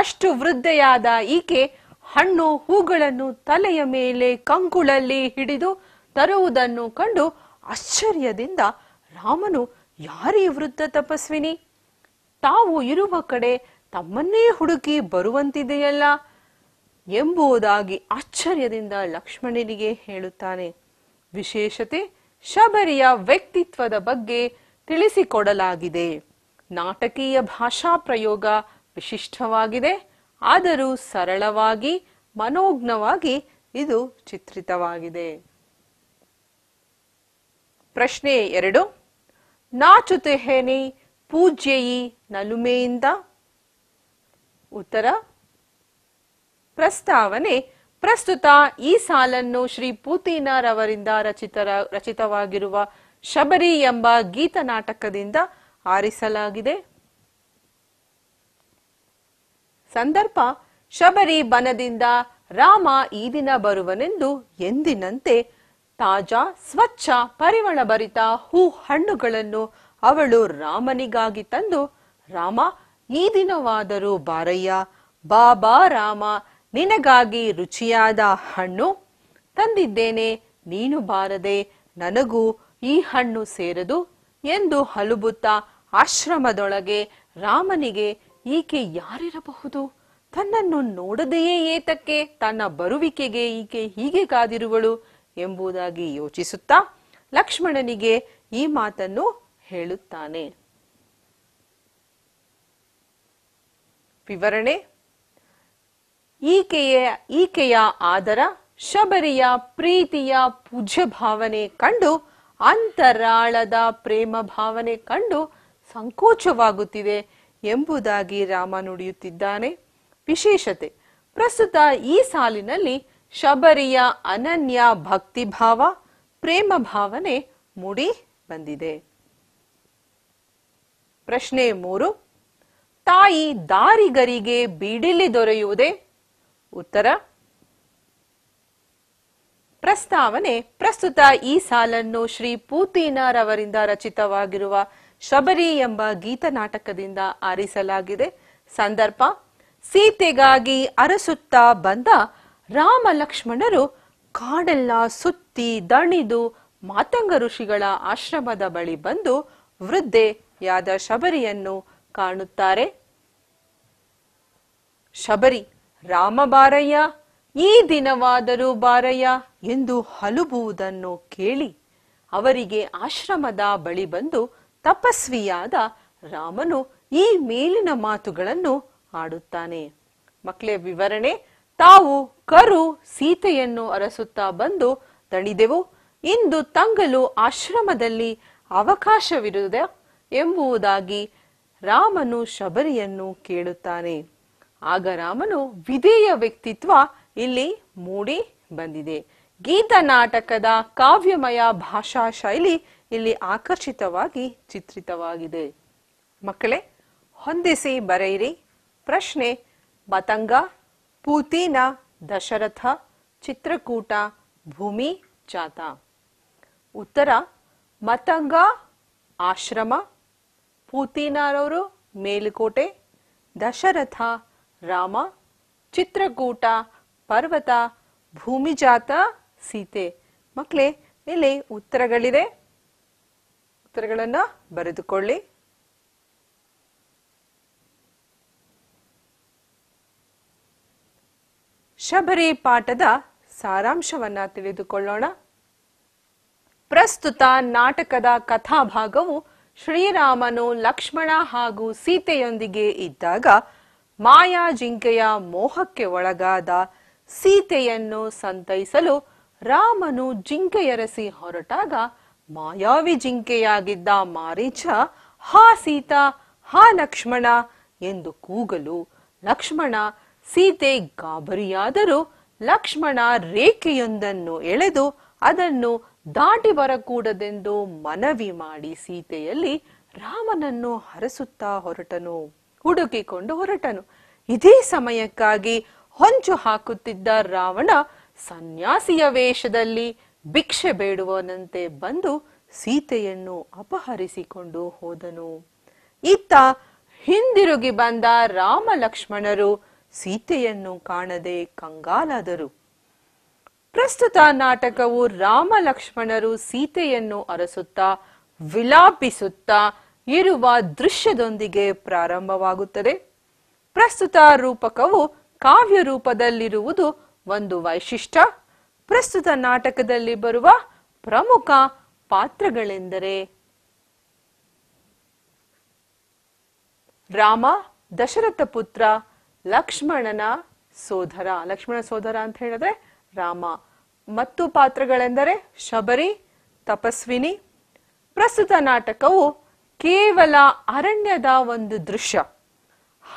ಅಷ್ಟು ವೃದ್ಧೆಯಾದ ಈಕೆ ಹಣ್ಣು ಹೂಗಳನ್ನು ತಲೆಯ ಮೇಲೆ ಕಂಕುಳಲ್ಲಿ ಹಿಡಿದು ತರುವುದನ್ನು ಕಂಡು ಆಶ್ಚರ್ಯದಿಂದ ರಾಮನು ಯಾರೀ ವೃದ್ಧ ತಪಸ್ವಿನಿ ತಾವು ಇರುವ ಕಡೆ ತಮ್ಮನ್ನೇ ಹುಡುಕಿ ಬರುವಂತಿದೆಯಲ್ಲ ಎಂಬುದಾಗಿ ಆಶ್ಚರ್ಯದಿಂದ ಲಕ್ಷ್ಮಣನಿಗೆ ಹೇಳುತ್ತಾನೆ ವಿಶೇಷತೆ ಶಬರಿಯ ವ್ಯಕ್ತಿತ್ವದ ಬಗ್ಗೆ ತಿಳಿಸಿಕೊಡಲಾಗಿದೆ ನಾಟಕೀಯ ಭಾಷಾ ಪ್ರಯೋಗ ವಿಶಿಷ್ಟವಾಗಿದೆ ಆದರೂ ಸರಳವಾಗಿ ಮನೋಜ್ಞವಾಗಿ ಇದು ಚಿತ್ರಿತವಾಗಿದೆ ಪ್ರಶ್ನೆ ಎರಡು ನಾಚುತೆಹೇನಿ ಪೂಜ್ಯಯಿ ನಲುಮೆಯಿಂದ ಉತ್ತರ ಪ್ರಸ್ತಾವನೆ ಪ್ರಸ್ತುತ ಈ ಸಾಲನ್ನು ಶ್ರೀ ಅವರಿಂದ ರಚಿತರ ರಚಿತವಾಗಿರುವ ಶಬರಿ ಎಂಬ ಗೀತ ನಾಟಕದಿಂದ ಆರಿಸಲಾಗಿದೆ ಸಂದರ್ಭ ಶಬರಿ ಬನದಿಂದ ರಾಮ ಈ ದಿನ ಬರುವನೆಂದು ಎಂದಿನಂತೆ ತಾಜಾ ಸ್ವಚ್ಛ ಪರಿಮಳ ಭರಿತ ಹೂ ಹಣ್ಣುಗಳನ್ನು ಅವಳು ರಾಮನಿಗಾಗಿ ತಂದು ರಾಮ ಈ ದಿನವಾದರೂ ಬಾರಯ್ಯ ಬಾಬಾ ರಾಮ ನಿನಗಾಗಿ ರುಚಿಯಾದ ಹಣ್ಣು ತಂದಿದ್ದೇನೆ ನೀನು ಬಾರದೆ ನನಗೂ ಈ ಹಣ್ಣು ಸೇರದು ಎಂದು ಹಲುಬುತ್ತ ಆಶ್ರಮದೊಳಗೆ ರಾಮನಿಗೆ ಈಕೆ ಯಾರಿರಬಹುದು ತನ್ನನ್ನು ನೋಡದೆಯೇ ಏತಕ್ಕೆ ತನ್ನ ಬರುವಿಕೆಗೆ ಈಕೆ ಹೀಗೆ ಕಾದಿರುವಳು ಎಂಬುದಾಗಿ ಯೋಚಿಸುತ್ತಾ ಲಕ್ಷ್ಮಣನಿಗೆ ಈ ಮಾತನ್ನು ಹೇಳುತ್ತಾನೆ ವಿವರಣೆ ಈಕೆಯ ಈಕೆಯ ಆದರ ಶಬರಿಯ ಪ್ರೀತಿಯ ಪೂಜ್ಯ ಭಾವನೆ ಕಂಡು ಅಂತರಾಳದ ಪ್ರೇಮ ಭಾವನೆ ಕಂಡು ಸಂಕೋಚವಾಗುತ್ತಿದೆ ಎಂಬುದಾಗಿ ರಾಮ ನುಡಿಯುತ್ತಿದ್ದಾನೆ ವಿಶೇಷತೆ ಪ್ರಸ್ತುತ ಈ ಸಾಲಿನಲ್ಲಿ ಶಬರಿಯ ಅನನ್ಯ ಭಕ್ತಿಭಾವ ಪ್ರೇಮ ಭಾವನೆ ಮೂಡಿ ಬಂದಿದೆ ಪ್ರಶ್ನೆ ಮೂರು ತಾಯಿ ದಾರಿಗರಿಗೆ ಬೀಡಿಲಿ ದೊರೆಯುವುದೇ ಉತ್ತರ ಪ್ರಸ್ತಾವನೆ ಪ್ರಸ್ತುತ ಈ ಸಾಲನ್ನು ಶ್ರೀ ಪೂತಿನಾರ್ ಅವರಿಂದ ರಚಿತವಾಗಿರುವ ಶಬರಿ ಎಂಬ ಗೀತನಾಟಕದಿಂದ ಆರಿಸಲಾಗಿದೆ ಸಂದರ್ಭ ಸೀತೆಗಾಗಿ ಅರಸುತ್ತಾ ಬಂದ ರಾಮ ಲಕ್ಷ್ಮಣರು ಕಾಡೆಲ್ಲ ಸುತ್ತಿ ದಣಿದು ಮಾತಂಗ ಋಷಿಗಳ ಆಶ್ರಮದ ಬಳಿ ಬಂದು ವೃದ್ಧೆಯಾದ ಶಬರಿಯನ್ನು ಕಾಣುತ್ತಾರೆ ಶಬರಿ ರಾಮ ಬಾರಯ್ಯ ಈ ದಿನವಾದರೂ ಬಾರಯ್ಯ ಎಂದು ಹಲುಬುವುದನ್ನು ಕೇಳಿ ಅವರಿಗೆ ಆಶ್ರಮದ ಬಳಿ ಬಂದು ತಪಸ್ವಿಯಾದ ರಾಮನು ಈ ಮೇಲಿನ ಮಾತುಗಳನ್ನು ಆಡುತ್ತಾನೆ ಮಕ್ಕಳೇ ವಿವರಣೆ ತಾವು ಕರು ಸೀತೆಯನ್ನು ಅರಸುತ್ತಾ ಬಂದು ತಣಿದೆವು ಇಂದು ತಂಗಲು ಆಶ್ರಮದಲ್ಲಿ ಅವಕಾಶವಿರುವುದ ಎಂಬುವುದಾಗಿ ರಾಮನು ಶಬರಿಯನ್ನು ಕೇಳುತ್ತಾನೆ ಆಗ ರಾಮನು ವಿಧೇಯ ವ್ಯಕ್ತಿತ್ವ ಇಲ್ಲಿ ಮೂಡಿ ಬಂದಿದೆ ಗೀತ ನಾಟಕದ ಕಾವ್ಯಮಯ ಭಾಷಾ ಶೈಲಿ ಇಲ್ಲಿ ಆಕರ್ಷಿತವಾಗಿ ಚಿತ್ರಿತವಾಗಿದೆ ಮಕ್ಕಳೇ ಹೊಂದಿಸಿ ಬರೆಯಿರಿ ಪ್ರಶ್ನೆ ಮತಂಗ ಪೂತಿನ ದಶರಥ ಚಿತ್ರಕೂಟ ಭೂಮಿ ಜಾತ ಉತ್ತರ ಮತಂಗ ಆಶ್ರಮ ಪೂತೀನಾರವರು ಮೇಲುಕೋಟೆ ದಶರಥ ರಾಮ ಚಿತ್ರಕೂಟ ಪರ್ವತ ಭೂಮಿಜಾತ ಸೀತೆ ಮಕ್ಕಳೇ ಇಲ್ಲಿ ಉತ್ತರಗಳಿದೆ ಉತ್ತರಗಳನ್ನು ಬರೆದುಕೊಳ್ಳಿ ಶಬರಿ ಪಾಠದ ಸಾರಾಂಶವನ್ನ ತಿಳಿದುಕೊಳ್ಳೋಣ ಪ್ರಸ್ತುತ ನಾಟಕದ ಕಥಾಭಾಗವು ಶ್ರೀರಾಮನು ಲಕ್ಷ್ಮಣ ಹಾಗೂ ಸೀತೆಯೊಂದಿಗೆ ಇದ್ದಾಗ ಮಾಯಾ ಜಿಂಕೆಯ ಮೋಹಕ್ಕೆ ಒಳಗಾದ ಸೀತೆಯನ್ನು ಸಂತೈಸಲು ರಾಮನು ಜಿಂಕೆಯರಸಿ ಹೊರಟಾಗ ಮಾಯಾವಿ ಜಿಂಕೆಯಾಗಿದ್ದ ಮಾರೀಚ ಹಾ ಸೀತಾ ಹಾ ಲಕ್ಷ್ಮಣ ಎಂದು ಕೂಗಲು ಲಕ್ಷ್ಮಣ ಸೀತೆ ಗಾಬರಿಯಾದರೂ ಲಕ್ಷ್ಮಣ ರೇಖೆಯೊಂದನ್ನು ಎಳೆದು ಅದನ್ನು ದಾಟಿ ಬರಕೂಡದೆಂದು ಮನವಿ ಮಾಡಿ ಸೀತೆಯಲ್ಲಿ ರಾಮನನ್ನು ಹರಸುತ್ತಾ ಹೊರಟನು ಹುಡುಕಿಕೊಂಡು ಹೊರಟನು ಇದೇ ಸಮಯಕ್ಕಾಗಿ ಹೊಂಚು ಹಾಕುತ್ತಿದ್ದ ರಾವಣ ಸನ್ಯಾಸಿಯ ವೇಷದಲ್ಲಿ ಭಿಕ್ಷೆ ಬೇಡುವನಂತೆ ಬಂದು ಸೀತೆಯನ್ನು ಅಪಹರಿಸಿಕೊಂಡು ಹೋದನು ಇತ್ತ ಹಿಂದಿರುಗಿ ಬಂದ ರಾಮ ಲಕ್ಷ್ಮಣರು ಸೀತೆಯನ್ನು ಕಾಣದೆ ಕಂಗಾಲಾದರು ಪ್ರಸ್ತುತ ನಾಟಕವು ರಾಮ ಲಕ್ಷ್ಮಣರು ಸೀತೆಯನ್ನು ಅರಸುತ್ತಾ ವಿಲಾಪಿಸುತ್ತಾ ಇರುವ ದೃಶ್ಯದೊಂದಿಗೆ ಪ್ರಾರಂಭವಾಗುತ್ತದೆ ಪ್ರಸ್ತುತ ರೂಪಕವು ಕಾವ್ಯ ರೂಪದಲ್ಲಿರುವುದು ಒಂದು ವೈಶಿಷ್ಟ್ಯ ಪ್ರಸ್ತುತ ನಾಟಕದಲ್ಲಿ ಬರುವ ಪ್ರಮುಖ ಪಾತ್ರಗಳೆಂದರೆ ರಾಮ ದಶರಥ ಪುತ್ರ ಲಕ್ಷ್ಮಣನ ಸೋದರ ಲಕ್ಷ್ಮಣ ಸೋದರ ಅಂತ ಹೇಳಿದ್ರೆ ರಾಮ ಮತ್ತು ಪಾತ್ರಗಳೆಂದರೆ ಶಬರಿ ತಪಸ್ವಿನಿ ಪ್ರಸ್ತುತ ನಾಟಕವು ಕೇವಲ ಅರಣ್ಯದ ಒಂದು ದೃಶ್ಯ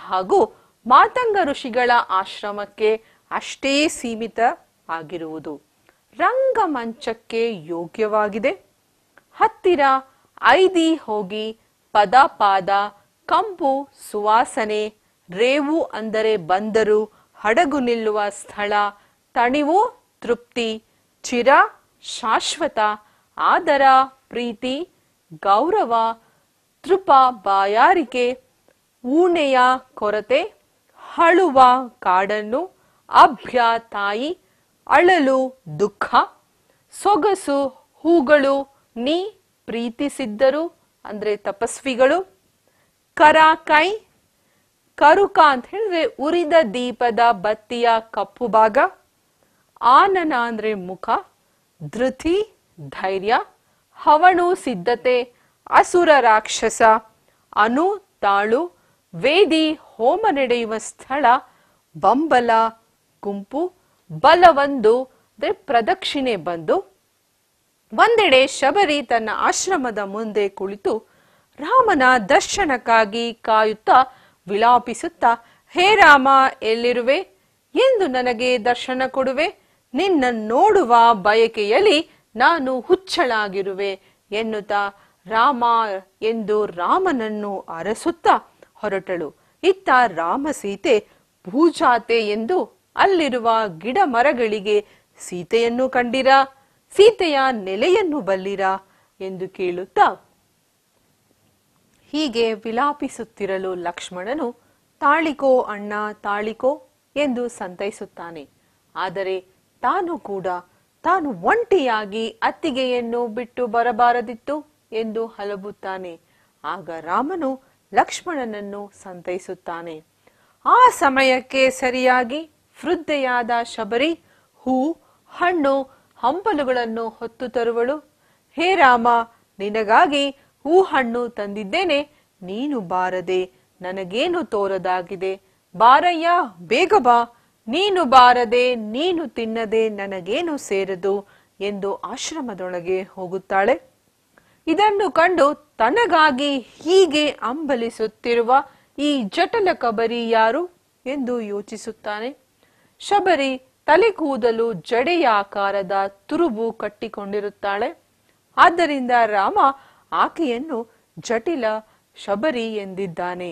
ಹಾಗೂ ಮಾತಂಗ ಋಷಿಗಳ ಆಶ್ರಮಕ್ಕೆ ಅಷ್ಟೇ ಸೀಮಿತ ಆಗಿರುವುದು ರಂಗಮಂಚಕ್ಕೆ ಯೋಗ್ಯವಾಗಿದೆ ಹತ್ತಿರ ಐದಿ ಹೋಗಿ ಪದಪಾದ ಕಂಪು ಸುವಾಸನೆ ರೇವು ಅಂದರೆ ಬಂದರು ಹಡಗು ನಿಲ್ಲುವ ಸ್ಥಳ ತಣಿವು ತೃಪ್ತಿ ಚಿರ ಶಾಶ್ವತ ಆದರ ಪ್ರೀತಿ ಗೌರವ ತೃಪ ಬಾಯಾರಿಕೆ ಊಣೆಯ ಕೊರತೆ ಹಳುವ ಕಾಡನ್ನು ಅಭ್ಯ ತಾಯಿ ಅಳಲು ದುಃಖ ಸೊಗಸು ಹೂಗಳು ನೀ ಪ್ರೀತಿಸಿದ್ದರು ಅಂದ್ರೆ ತಪಸ್ವಿಗಳು ಕರಾಕೈ ಕರುಕ ಅಂತ ಹೇಳಿದ್ರೆ ಉರಿದ ದೀಪದ ಬತ್ತಿಯ ಕಪ್ಪು ಭಾಗ ಆನನ ಅಂದ್ರೆ ಮುಖ ಧೃತಿ ಧೈರ್ಯ ಹವಣು ಸಿದ್ಧತೆ ಅಸುರ ರಾಕ್ಷಸ ಅನು ತಾಳು ವೇದಿ ಹೋಮ ನಡೆಯುವ ಸ್ಥಳ ಬಂಬಲ ಗುಂಪು ಬಲವೊಂದು ಪ್ರದಕ್ಷಿಣೆ ಬಂದು ಒಂದೆಡೆ ಶಬರಿ ತನ್ನ ಆಶ್ರಮದ ಮುಂದೆ ಕುಳಿತು ರಾಮನ ದರ್ಶನಕ್ಕಾಗಿ ಕಾಯುತ್ತಾ ವಿಲಾಪಿಸುತ್ತಾ ಹೇ ರಾಮ ಎಲ್ಲಿರುವೆ ಎಂದು ನನಗೆ ದರ್ಶನ ಕೊಡುವೆ ನಿನ್ನ ನೋಡುವ ಬಯಕೆಯಲ್ಲಿ ನಾನು ಹುಚ್ಚಳಾಗಿರುವೆ ಎನ್ನುತ್ತಾ ರಾಮ ಎಂದು ರಾಮನನ್ನು ಅರಸುತ್ತ ಹೊರಟಳು ಇತ್ತ ರಾಮ ಸೀತೆ ಭೂಜಾತೆ ಎಂದು ಅಲ್ಲಿರುವ ಗಿಡ ಮರಗಳಿಗೆ ಸೀತೆಯನ್ನು ಕಂಡಿರಾ ಸೀತೆಯ ನೆಲೆಯನ್ನು ಬಲ್ಲಿರ ಎಂದು ಕೇಳುತ್ತಾ ಹೀಗೆ ವಿಲಾಪಿಸುತ್ತಿರಲು ಲಕ್ಷ್ಮಣನು ತಾಳಿಕೋ ಅಣ್ಣ ತಾಳಿಕೋ ಎಂದು ಸಂತೈಸುತ್ತಾನೆ ಆದರೆ ತಾನು ಕೂಡ ತಾನು ಒಂಟಿಯಾಗಿ ಅತ್ತಿಗೆಯನ್ನು ಬಿಟ್ಟು ಬರಬಾರದಿತ್ತು ಎಂದು ಹಲಬುತ್ತಾನೆ ಆಗ ರಾಮನು ಲಕ್ಷ್ಮಣನನ್ನು ಸಂತೈಸುತ್ತಾನೆ ಆ ಸಮಯಕ್ಕೆ ಸರಿಯಾಗಿ ವೃದ್ಧೆಯಾದ ಶಬರಿ ಹೂ ಹಣ್ಣು ಹಂಪಲುಗಳನ್ನು ಹೊತ್ತು ತರುವಳು ಹೇ ರಾಮ ನಿನಗಾಗಿ ಹೂ ಹಣ್ಣು ತಂದಿದ್ದೇನೆ ನೀನು ಬಾರದೆ ನನಗೇನು ತೋರದಾಗಿದೆ ಬಾರಯ್ಯ ಬೇಗ ಬಾ ನೀನು ಬಾರದೆ ನೀನು ತಿನ್ನದೆ ನನಗೇನು ಸೇರದು ಎಂದು ಆಶ್ರಮದೊಳಗೆ ಹೋಗುತ್ತಾಳೆ ಇದನ್ನು ಕಂಡು ತನಗಾಗಿ ಹೀಗೆ ಅಂಬಲಿಸುತ್ತಿರುವ ಈ ಜಟಲ ಕಬರಿ ಯಾರು ಎಂದು ಯೋಚಿಸುತ್ತಾನೆ ಶಬರಿ ತಲೆ ಕೂದಲು ಜಡೆಯಾಕಾರದ ತುರುಬು ಕಟ್ಟಿಕೊಂಡಿರುತ್ತಾಳೆ ಆದ್ದರಿಂದ ರಾಮ ಆಕೆಯನ್ನು ಜಟಿಲ ಶಬರಿ ಎಂದಿದ್ದಾನೆ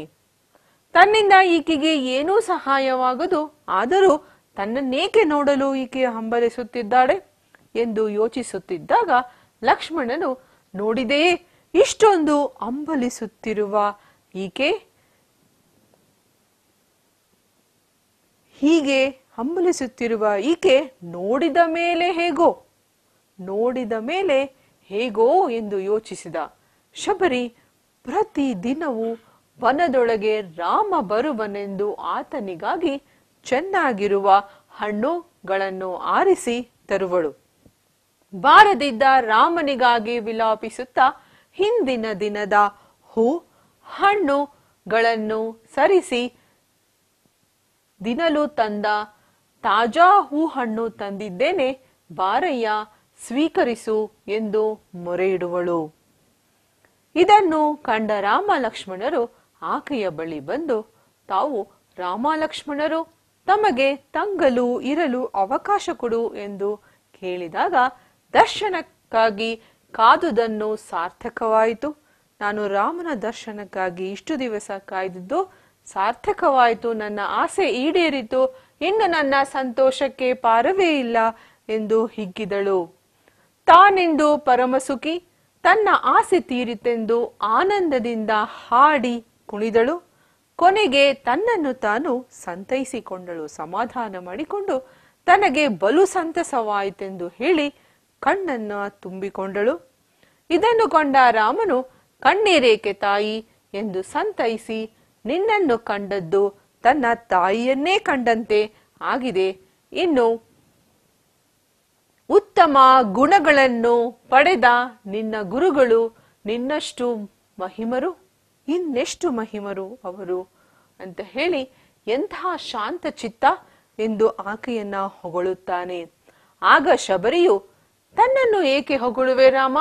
ತನ್ನಿಂದ ಈಕೆಗೆ ಏನೂ ಸಹಾಯವಾಗದು ಆದರೂ ತನ್ನನ್ನೇಕೆ ನೋಡಲು ಈಕೆ ಹಂಬಲಿಸುತ್ತಿದ್ದಾಳೆ ಎಂದು ಯೋಚಿಸುತ್ತಿದ್ದಾಗ ಲಕ್ಷ್ಮಣನು ನೋಡಿದೆಯೇ ಇಷ್ಟೊಂದು ಅಂಬಲಿಸುತ್ತಿರುವ ಈಕೆ ಹೀಗೆ ಅಂಬಲಿಸುತ್ತಿರುವ ಈಕೆ ನೋಡಿದ ಮೇಲೆ ಹೇಗೋ ನೋಡಿದ ಮೇಲೆ ಹೇಗೋ ಎಂದು ಯೋಚಿಸಿದ ಶಬರಿ ಪ್ರತಿ ದಿನವೂ ವನದೊಳಗೆ ರಾಮ ಬರುವನೆಂದು ಆತನಿಗಾಗಿ ಚೆನ್ನಾಗಿರುವ ಹಣ್ಣುಗಳನ್ನು ಆರಿಸಿ ತರುವಳು ಬಾರದಿದ್ದ ರಾಮನಿಗಾಗಿ ವಿಲಾಪಿಸುತ್ತ ಹಿಂದಿನ ದಿನದ ಹೂ ಹಣ್ಣುಗಳನ್ನು ಸರಿಸಿ ದಿನಲು ತಂದ ತಾಜಾ ಹೂ ಹಣ್ಣು ತಂದಿದ್ದೇನೆ ಬಾರಯ್ಯ ಸ್ವೀಕರಿಸು ಎಂದು ಮೊರೆ ಇಡುವಳು ಇದನ್ನು ಕಂಡ ರಾಮ ಲಕ್ಷ್ಮಣರು ಆಕೆಯ ಬಳಿ ಬಂದು ತಾವು ರಾಮ ಲಕ್ಷ್ಮಣರು ತಮಗೆ ತಂಗಲು ಇರಲು ಅವಕಾಶ ಕೊಡು ಎಂದು ಕೇಳಿದಾಗ ದರ್ಶನಕ್ಕಾಗಿ ಕಾದುದನ್ನು ಸಾರ್ಥಕವಾಯಿತು ನಾನು ರಾಮನ ದರ್ಶನಕ್ಕಾಗಿ ಇಷ್ಟು ದಿವಸ ಕಾಯ್ದಿದ್ದು ಸಾರ್ಥಕವಾಯಿತು ನನ್ನ ಆಸೆ ಈಡೇರಿತು ಇನ್ನು ನನ್ನ ಸಂತೋಷಕ್ಕೆ ಪಾರವೇ ಇಲ್ಲ ಎಂದು ಹಿಗ್ಗಿದಳು ತಾನೆಂದು ಪರಮಸುಖಿ ತನ್ನ ಆಸೆ ತೀರಿತೆಂದು ಆನಂದದಿಂದ ಹಾಡಿ ಕುಣಿದಳು ಕೊನೆಗೆ ತನ್ನನ್ನು ತಾನು ಸಂತೈಸಿಕೊಂಡಳು ಸಮಾಧಾನ ಮಾಡಿಕೊಂಡು ತನಗೆ ಬಲು ಸಂತಸವಾಯಿತೆಂದು ಹೇಳಿ ಕಣ್ಣನ್ನ ತುಂಬಿಕೊಂಡಳು ಇದನ್ನು ಕೊಂಡ ರಾಮನು ಕಣ್ಣೀರೇಕೆ ತಾಯಿ ಎಂದು ಸಂತೈಸಿ ನಿನ್ನನ್ನು ಕಂಡದ್ದು ತನ್ನ ತಾಯಿಯನ್ನೇ ಕಂಡಂತೆ ಆಗಿದೆ ಇನ್ನು ಉತ್ತಮ ಗುಣಗಳನ್ನು ಪಡೆದ ನಿನ್ನ ಗುರುಗಳು ನಿನ್ನಷ್ಟು ಮಹಿಮರು ಇನ್ನೆಷ್ಟು ಮಹಿಮರು ಅವರು ಅಂತ ಹೇಳಿ ಎಂತಹ ಶಾಂತ ಚಿತ್ತ ಎಂದು ಆಕೆಯನ್ನ ಹೊಗಳುತ್ತಾನೆ ಆಗ ಶಬರಿಯು ತನ್ನನ್ನು ಏಕೆ ಹೊಗಳುವೆ ರಾಮ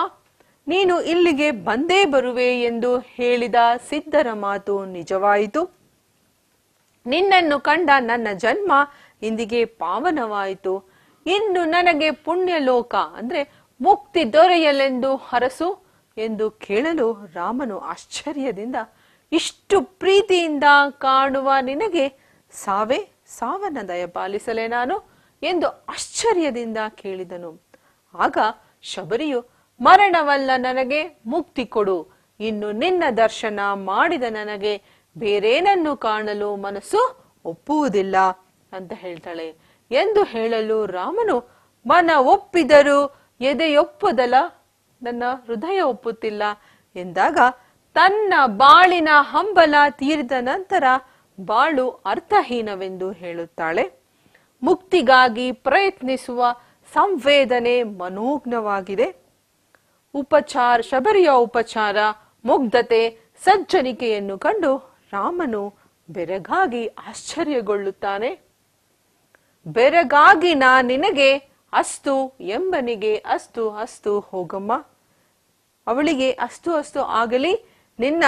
ನೀನು ಇಲ್ಲಿಗೆ ಬಂದೇ ಬರುವೆ ಎಂದು ಹೇಳಿದ ಸಿದ್ಧರ ಮಾತು ನಿಜವಾಯಿತು ನಿನ್ನನ್ನು ಕಂಡ ನನ್ನ ಜನ್ಮ ಇಂದಿಗೆ ಪಾವನವಾಯಿತು ಇನ್ನು ನನಗೆ ಪುಣ್ಯ ಲೋಕ ಅಂದ್ರೆ ಮುಕ್ತಿ ದೊರೆಯಲೆಂದು ಹರಸು ಎಂದು ಕೇಳಲು ರಾಮನು ಆಶ್ಚರ್ಯದಿಂದ ಇಷ್ಟು ಪ್ರೀತಿಯಿಂದ ಕಾಣುವ ನಿನಗೆ ಸಾವೇ ಸಾವನ್ನ ದಯಪಾಲಿಸಲೇ ನಾನು ಎಂದು ಆಶ್ಚರ್ಯದಿಂದ ಕೇಳಿದನು ಆಗ ಶಬರಿಯು ಮರಣವಲ್ಲ ನನಗೆ ಮುಕ್ತಿ ಕೊಡು ಇನ್ನು ನಿನ್ನ ದರ್ಶನ ಮಾಡಿದ ನನಗೆ ಬೇರೇನನ್ನು ಕಾಣಲು ಮನಸ್ಸು ಒಪ್ಪುವುದಿಲ್ಲ ಅಂತ ಹೇಳ್ತಾಳೆ ಎಂದು ಹೇಳಲು ರಾಮನು ಮನ ಎದೆ ಎದೆಯೊಪ್ಪದಲ ನನ್ನ ಹೃದಯ ಒಪ್ಪುತ್ತಿಲ್ಲ ಎಂದಾಗ ತನ್ನ ಬಾಳಿನ ಹಂಬಲ ತೀರಿದ ನಂತರ ಬಾಳು ಅರ್ಥಹೀನವೆಂದು ಹೇಳುತ್ತಾಳೆ ಮುಕ್ತಿಗಾಗಿ ಪ್ರಯತ್ನಿಸುವ ಸಂವೇದನೆ ಮನೋಜ್ಞವಾಗಿದೆ ಉಪಚಾರ ಶಬರಿಯ ಉಪಚಾರ ಮುಗ್ಧತೆ ಸಜ್ಜನಿಕೆಯನ್ನು ಕಂಡು ರಾಮನು ಬೆರಗಾಗಿ ಆಶ್ಚರ್ಯಗೊಳ್ಳುತ್ತಾನೆ ಬೆರಗಾಗಿ ನಾ ನಿನಗೆ ಅಸ್ತು ಎಂಬನಿಗೆ ಅಸ್ತು ಅಸ್ತು ಹೋಗಮ್ಮ ಅವಳಿಗೆ ಅಸ್ತು ಅಸ್ತು ಆಗಲಿ ನಿನ್ನ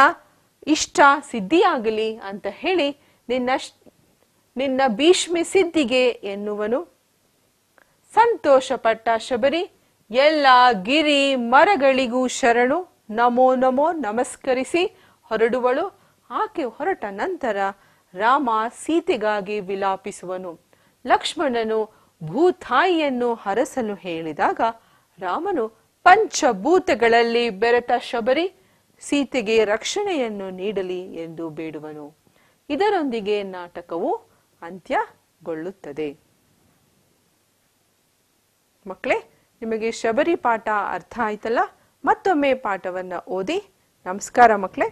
ಇಷ್ಟ ಸಿದ್ಧಿಯಾಗಲಿ ಅಂತ ಹೇಳಿ ನಿನ್ನ ನಿನ್ನ ಭೀಷ್ಮಿ ಸಿದ್ಧಿಗೆ ಎನ್ನುವನು ಸಂತೋಷಪಟ್ಟ ಶಬರಿ ಎಲ್ಲ ಗಿರಿ ಮರಗಳಿಗೂ ಶರಣು ನಮೋ ನಮೋ ನಮಸ್ಕರಿಸಿ ಹೊರಡುವಳು ಆಕೆ ಹೊರಟ ನಂತರ ರಾಮ ಸೀತೆಗಾಗಿ ವಿಲಾಪಿಸುವನು ಲಕ್ಷ್ಮಣನು ಭೂತಾಯಿಯನ್ನು ಹರಸಲು ಹೇಳಿದಾಗ ರಾಮನು ಪಂಚಭೂತಗಳಲ್ಲಿ ಬೆರೆತ ಶಬರಿ ಸೀತೆಗೆ ರಕ್ಷಣೆಯನ್ನು ನೀಡಲಿ ಎಂದು ಬೇಡುವನು ಇದರೊಂದಿಗೆ ನಾಟಕವು ಅಂತ್ಯಗೊಳ್ಳುತ್ತದೆ ಮಕ್ಕಳೇ ನಿಮಗೆ ಶಬರಿ ಪಾಠ ಅರ್ಥ ಆಯ್ತಲ್ಲ ಮತ್ತೊಮ್ಮೆ ಪಾಠವನ್ನ ಓದಿ ನಮಸ್ಕಾರ ಮಕ್ಕಳೇ